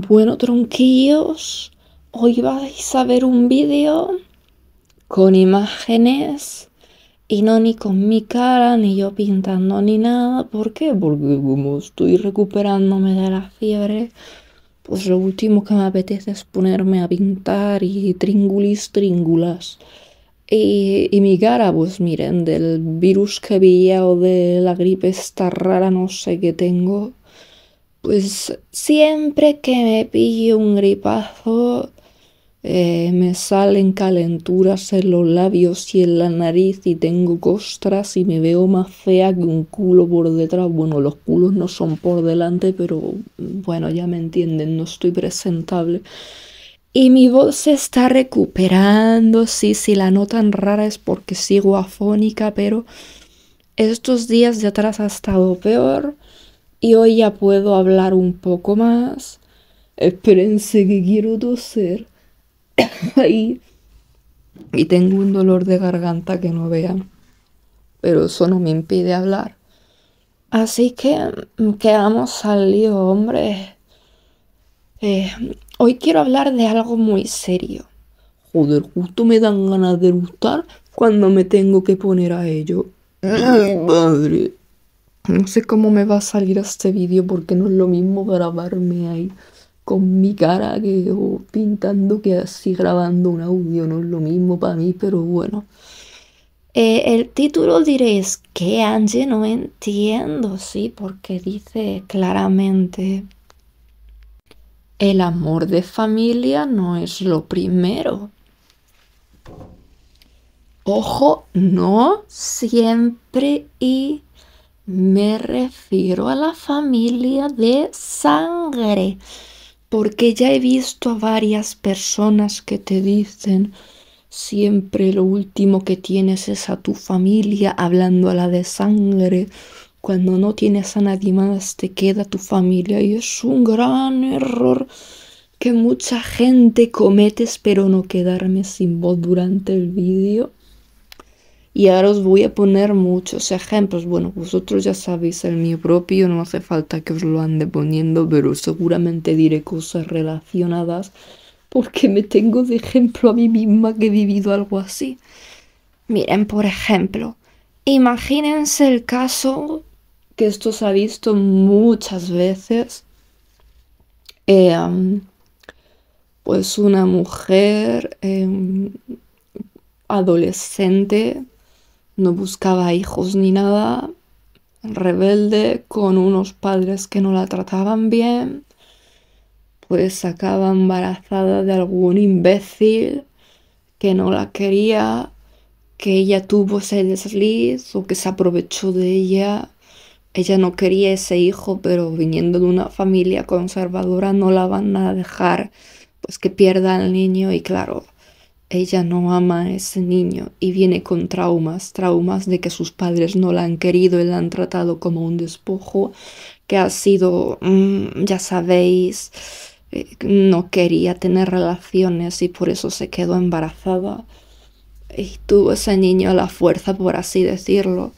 Bueno, tronquillos, hoy vais a ver un vídeo con imágenes y no ni con mi cara, ni yo pintando, ni nada. ¿Por qué? Porque como estoy recuperándome de la fiebre, pues lo último que me apetece es ponerme a pintar y tringulis, tringulas. Y, mi cara, pues miren, del virus que vi o de la gripe esta rara no sé qué tengo pues siempre que me pille un gripazo, eh, me salen calenturas en los labios y en la nariz y tengo costras y me veo más fea que un culo por detrás. Bueno, los culos no son por delante, pero mm, bueno, ya me entienden, no estoy presentable. Y mi voz se está recuperando, sí, si sí, la notan rara es porque sigo afónica, pero estos días de atrás ha estado peor y hoy ya puedo hablar un poco más. Espérense que quiero toser. y, tengo un dolor de garganta que no vean. Pero eso no me impide hablar. Así que mm, quedamos al hombre. Eh, hoy quiero hablar de algo muy serio. Joder, justo me dan ganas de gustar cuando me tengo que poner a ello. Madre. No sé cómo me va a salir este vídeo porque no es lo mismo grabarme ahí con mi cara que o pintando que así grabando un audio. No es lo mismo para mí, pero bueno. Eh, el título diréis, que Angie? No entiendo, sí, porque dice claramente, el amor de familia no es lo primero. Ojo, no siempre y me refiero a la familia de sangre, porque ya he visto a varias personas que te dicen siempre lo último que tienes es a tu familia, hablando a la de sangre. Cuando no tienes a nadie más te queda tu familia y es un gran error que mucha gente comete, espero no quedarme sin voz durante el vídeo. Y ahora os voy a poner muchos ejemplos. Bueno, vosotros ya sabéis el mío propio, no hace falta que os lo ande poniendo, pero seguramente diré cosas relacionadas porque me tengo de ejemplo a mí misma que he vivido algo así. Miren, por ejemplo, imagínense el caso que esto se ha visto muchas veces. Eh, pues una mujer em, adolescente no buscaba hijos ni nada, rebelde, con unos padres que no la trataban bien, pues sacaba embarazada de algún imbécil que no la quería, que ella tuvo ese desliz o que se aprovechó de ella. Ella no quería ese hijo, pero viniendo de una familia conservadora no la van a dejar pues que pierda al niño y claro, ella no ama a ese niño y viene con traumas, traumas de que sus padres no la han querido y la han tratado como un despojo, que ha sido, mm, ya sabéis, eh, no quería tener relaciones y por eso se quedó embarazada. Y tuvo ese niño a la fuerza, por así decirlo.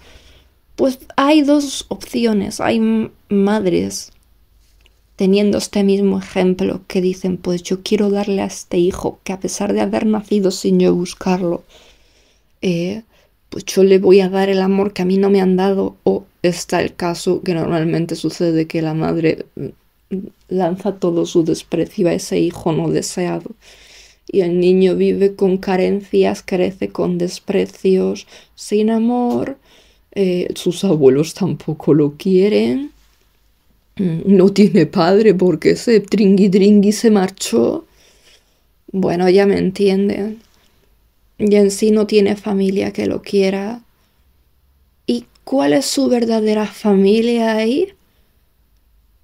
Pues hay dos opciones. Hay madres teniendo este mismo ejemplo que dicen, pues yo quiero darle a este hijo que a pesar de haber nacido sin yo buscarlo, eh, pues yo le voy a dar el amor que a mí no me han dado, o está el caso que normalmente sucede que la madre mm, lanza todo su desprecio a ese hijo no deseado. Y el niño vive con carencias, crece con desprecios, sin amor, eh, sus abuelos tampoco lo quieren Mm, no tiene padre porque ese tringui se marchó. Bueno, ya me entienden. Y en sí no tiene familia que lo quiera. ¿Y cuál es su verdadera familia ahí?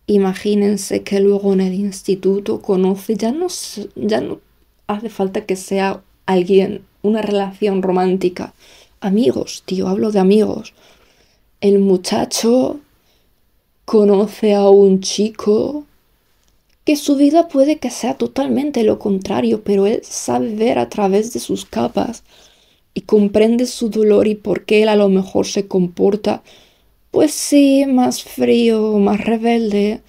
Imagínense que luego en el instituto conoce, ya no, ya no hace falta que sea alguien, una relación romántica. Amigos, tío, hablo de amigos. El muchacho conoce a un chico que su vida puede que sea totalmente lo contrario, pero él sabe ver a través de sus capas y comprende su dolor y por qué él a lo mejor se comporta, pues sí, más frío, más rebelde,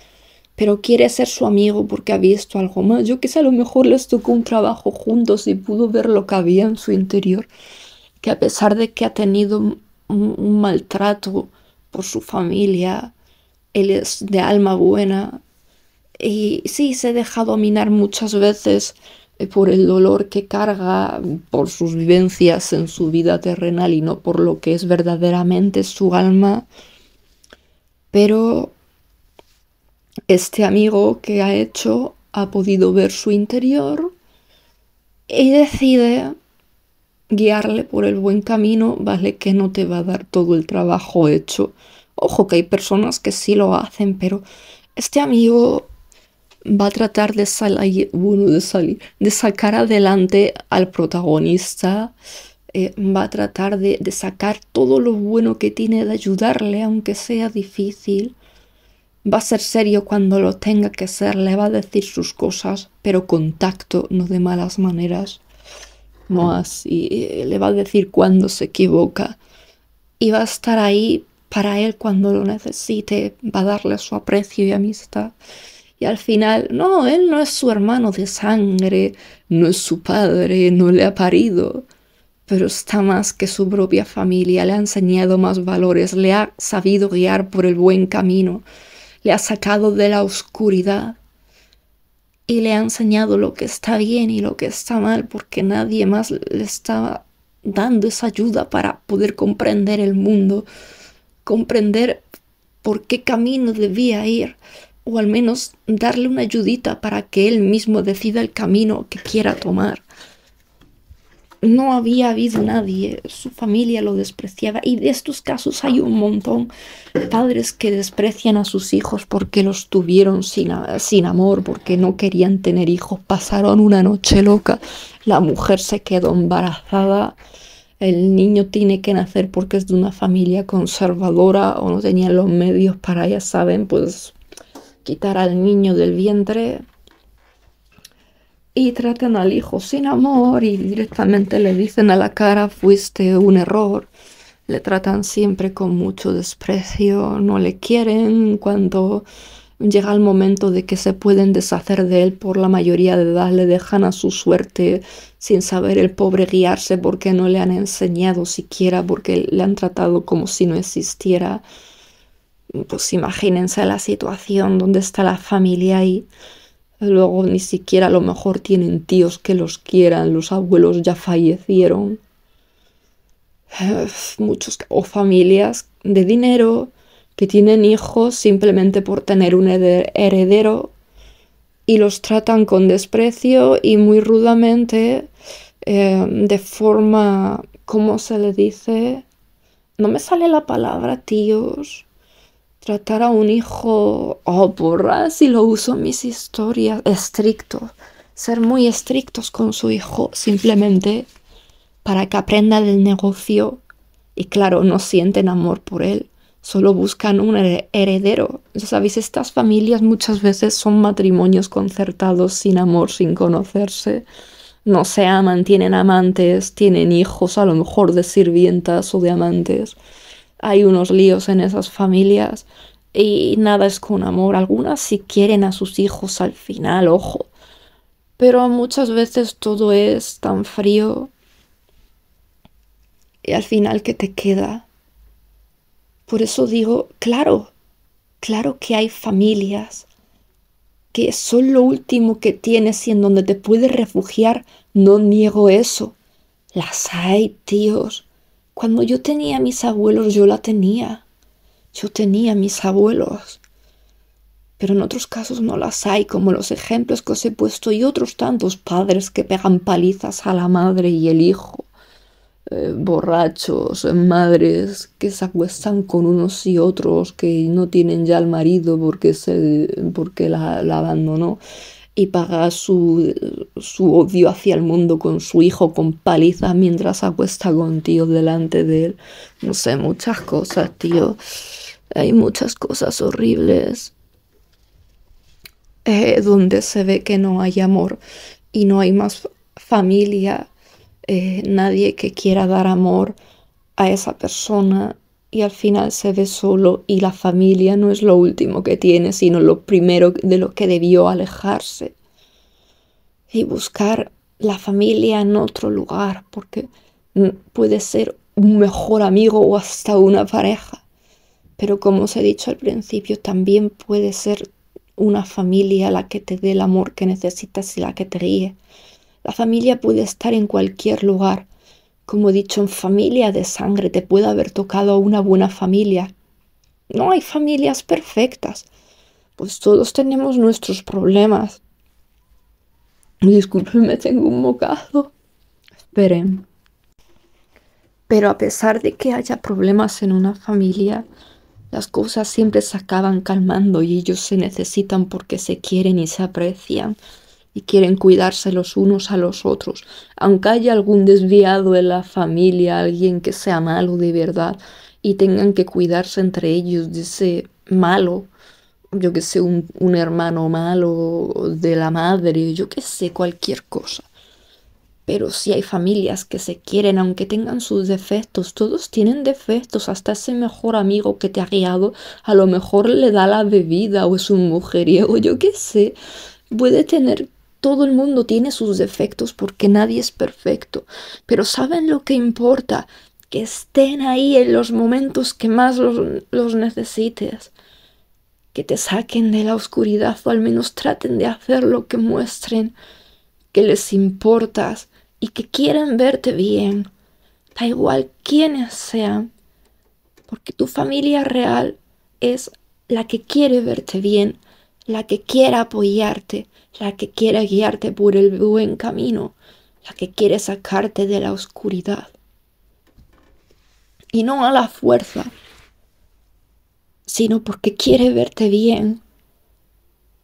pero quiere ser su amigo porque ha visto algo más. Yo sé, a lo mejor les tocó un trabajo juntos y pudo ver lo que había en su interior, que a pesar de que ha tenido un, un maltrato por su familia, él es de alma buena y sí se deja dominar muchas veces eh, por el dolor que carga, por sus vivencias en su vida terrenal y no por lo que es verdaderamente su alma. Pero este amigo que ha hecho ha podido ver su interior y decide guiarle por el buen camino, vale que no te va a dar todo el trabajo hecho, Ojo que hay personas que sí lo hacen, pero este amigo va a tratar de salir, bueno, de salir, de sacar adelante al protagonista. Eh, va a tratar de, sacar todo lo bueno que tiene, de ayudarle, aunque sea difícil. Va a ser serio cuando lo tenga que ser, le va a decir sus cosas, pero con tacto, no de malas maneras. No mm. así, eh, le va a decir cuando se equivoca. Y va a estar ahí para él cuando lo necesite, va a darle su aprecio y amistad. Y al final, no, él no es su hermano de sangre, no es su padre, no le ha parido, pero está más que su propia familia, le ha enseñado más valores, le ha sabido guiar por el buen camino, le ha sacado de la oscuridad y le ha enseñado lo que está bien y lo que está mal, porque nadie más le estaba dando esa ayuda para poder comprender el mundo comprender por qué camino debía ir, o al menos darle una ayudita para que él mismo decida el camino que quiera tomar. No había habido nadie, su familia lo despreciaba y de estos casos hay un montón. Padres que desprecian a sus hijos porque los tuvieron sin, sin amor, porque no querían tener hijos, pasaron una noche loca, la mujer se quedó embarazada, el niño tiene que nacer porque es de una familia conservadora o no tenía los medios para, ya saben, pues quitar al niño del vientre. Y tratan al hijo sin amor y directamente le dicen a la cara, fuiste un error. Le tratan siempre con mucho desprecio, no le quieren cuando llega el momento de que se pueden deshacer de él por la mayoría de edad, le dejan a su suerte sin saber el pobre guiarse porque no le han enseñado siquiera, porque le han tratado como si no existiera. Pues imagínense la situación donde está la familia y luego ni siquiera a lo mejor tienen tíos que los quieran, los abuelos ya fallecieron. Eh, muchos o familias de dinero que tienen hijos simplemente por tener un heredero y los tratan con desprecio y muy rudamente, eh, de forma, ¿cómo se le dice? No me sale la palabra, tíos. Tratar a un hijo, oh, porra, si lo uso en mis historias, estricto. Ser muy estrictos con su hijo, simplemente para que aprenda del negocio y claro, no sienten amor por él solo buscan un heredero. sabéis, estas familias muchas veces son matrimonios concertados sin amor, sin conocerse. No se aman, tienen amantes, tienen hijos, a lo mejor de sirvientas o de amantes. Hay unos líos en esas familias y nada es con amor. Algunas si quieren a sus hijos al final, ojo. Pero muchas veces todo es tan frío y al final, ¿qué te queda? Por eso digo, claro, claro que hay familias que son lo último que tienes y en donde te puedes refugiar, no niego eso. Las hay, tíos. Cuando yo tenía mis abuelos, yo la tenía. Yo tenía mis abuelos. Pero en otros casos no las hay, como los ejemplos que os he puesto y otros tantos padres que pegan palizas a la madre y el hijo eh, borrachos, eh, madres que se acuestan con unos y otros, que no tienen ya al marido porque, se, porque la, abandonó y paga su, su, odio hacia el mundo con su hijo, con palizas, mientras acuesta con tíos delante de él. No sé, muchas cosas, tío. Hay muchas cosas horribles. Eh, donde se ve que no hay amor y no hay más familia eh, nadie que quiera dar amor a esa persona y al final se ve solo y la familia no es lo último que tiene, sino lo primero de lo que debió alejarse y buscar la familia en otro lugar, porque puede ser un mejor amigo o hasta una pareja. Pero como os he dicho al principio, también puede ser una familia la que te dé el amor que necesitas y la que te guíe. La familia puede estar en cualquier lugar. Como he dicho, en familia de sangre te puede haber tocado a una buena familia. No hay familias perfectas. Pues todos tenemos nuestros problemas. me tengo un bocado. Esperen. Pero a pesar de que haya problemas en una familia, las cosas siempre se acaban calmando y ellos se necesitan porque se quieren y se aprecian y quieren cuidarse los unos a los otros. Aunque haya algún desviado en la familia, alguien que sea malo de verdad y tengan que cuidarse entre ellos de ese malo, yo que sé, un, hermano malo de la madre, yo que sé, cualquier cosa. Pero si hay familias que se quieren, aunque tengan sus defectos, todos tienen defectos, hasta ese mejor amigo que te ha guiado, a lo mejor le da la bebida o es un mujeriego, yo qué sé, puede tener todo el mundo tiene sus defectos porque nadie es perfecto. Pero saben lo que importa, que estén ahí en los momentos que más los, necesites. Que te saquen de la oscuridad o al menos traten de hacer lo que muestren que les importas y que quieren verte bien. Da igual quiénes sean, porque tu familia real es la que quiere verte bien, la que quiere apoyarte, la que quiere guiarte por el buen camino, la que quiere sacarte de la oscuridad. Y no a la fuerza, sino porque quiere verte bien.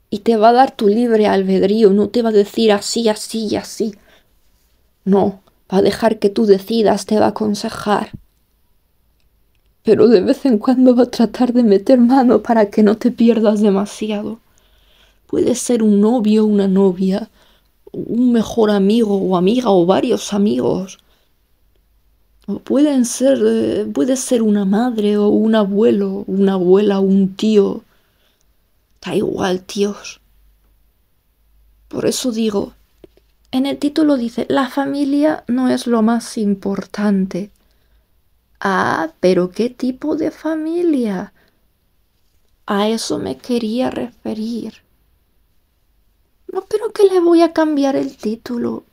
Y te va a dar tu libre albedrío, no te va a decir así, así y así. No, va a dejar que tú decidas, te va a aconsejar. Pero de vez en cuando va a tratar de meter mano para que no te pierdas demasiado. Puede ser un novio, o una novia, un mejor amigo o amiga o varios amigos. O pueden ser, eh, puede ser una madre o un abuelo, una abuela, o un tío. Da igual, tíos. Por eso digo, en el título dice, la familia no es lo más importante. Ah, pero ¿qué tipo de familia? A eso me quería referir. No pero que le voy a cambiar el título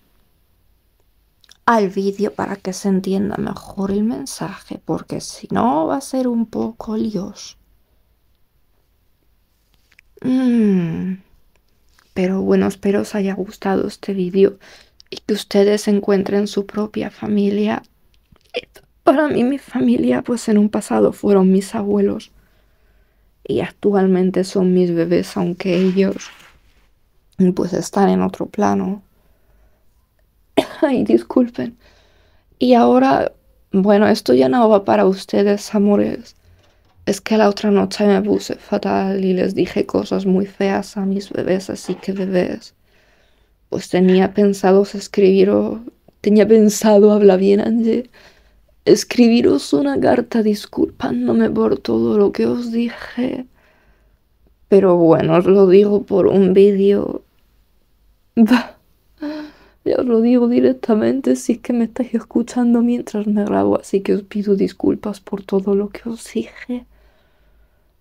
al vídeo para que se entienda mejor el mensaje, porque si no va a ser un poco lioso. Mm. Pero bueno, espero os haya gustado este vídeo y que ustedes encuentren su propia familia. Para mí mi familia pues en un pasado fueron mis abuelos y actualmente son mis bebés, aunque ellos pues están en otro plano. Ay, disculpen. Y ahora, bueno, esto ya no va para ustedes, amores. Es que la otra noche me puse fatal y les dije cosas muy feas a mis bebés, así que bebés. Pues tenía pensado escribiros, tenía pensado, habla bien, Angie, escribiros una carta disculpándome por todo lo que os dije. Pero bueno, os lo digo por un vídeo Bah, ya os lo digo directamente si es que me estáis escuchando mientras me grabo, así que os pido disculpas por todo lo que os dije.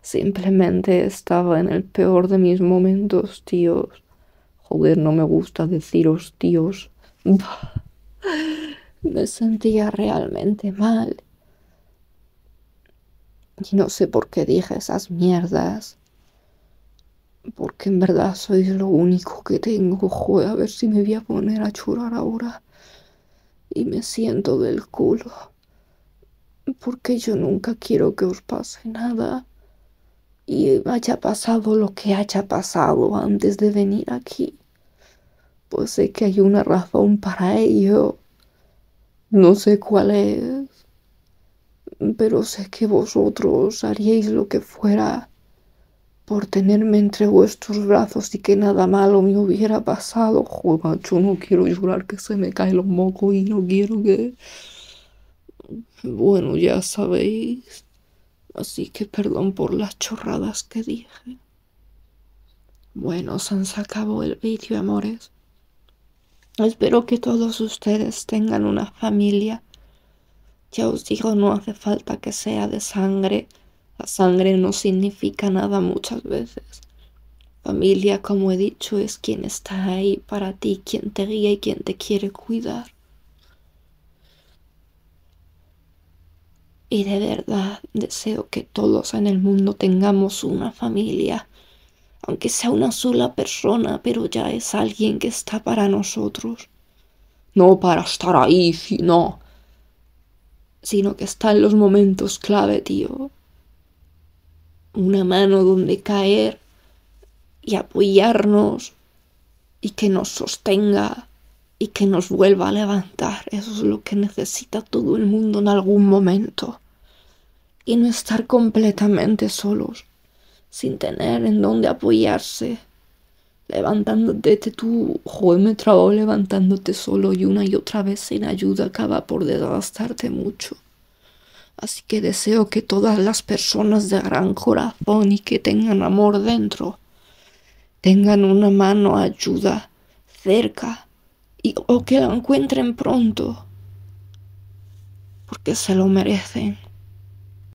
Simplemente estaba en el peor de mis momentos, tíos. Joder, no me gusta deciros tíos. me sentía realmente mal. Y no sé por qué dije esas mierdas porque en verdad sois lo único que tengo. Joder, a ver si me voy a poner a chorar ahora. Y me siento del culo. Porque yo nunca quiero que os pase nada. Y haya pasado lo que haya pasado antes de venir aquí. Pues sé que hay una razón para ello. No sé cuál es. Pero sé que vosotros haríais lo que fuera por tenerme entre vuestros brazos y que nada malo me hubiera pasado. Joder, yo no quiero llorar que se me caen los mocos y no quiero que... Bueno, ya sabéis. Así que perdón por las chorradas que dije. Bueno, se sacado el vídeo, amores. Espero que todos ustedes tengan una familia. Ya os digo, no hace falta que sea de sangre la sangre no significa nada muchas veces. Familia, como he dicho, es quien está ahí para ti, quien te guía y quien te quiere cuidar. Y de verdad deseo que todos en el mundo tengamos una familia, aunque sea una sola persona, pero ya es alguien que está para nosotros. No para estar ahí, sino, sino que está en los momentos clave, tío, una mano donde caer y apoyarnos y que nos sostenga y que nos vuelva a levantar. Eso es lo que necesita todo el mundo en algún momento. Y no estar completamente solos, sin tener en dónde apoyarse, levantándote tú, joven me levantándote solo y una y otra vez sin ayuda acaba por desgastarte mucho. Así que deseo que todas las personas de gran corazón y que tengan amor dentro tengan una mano ayuda cerca y, o que la encuentren pronto, porque se lo merecen.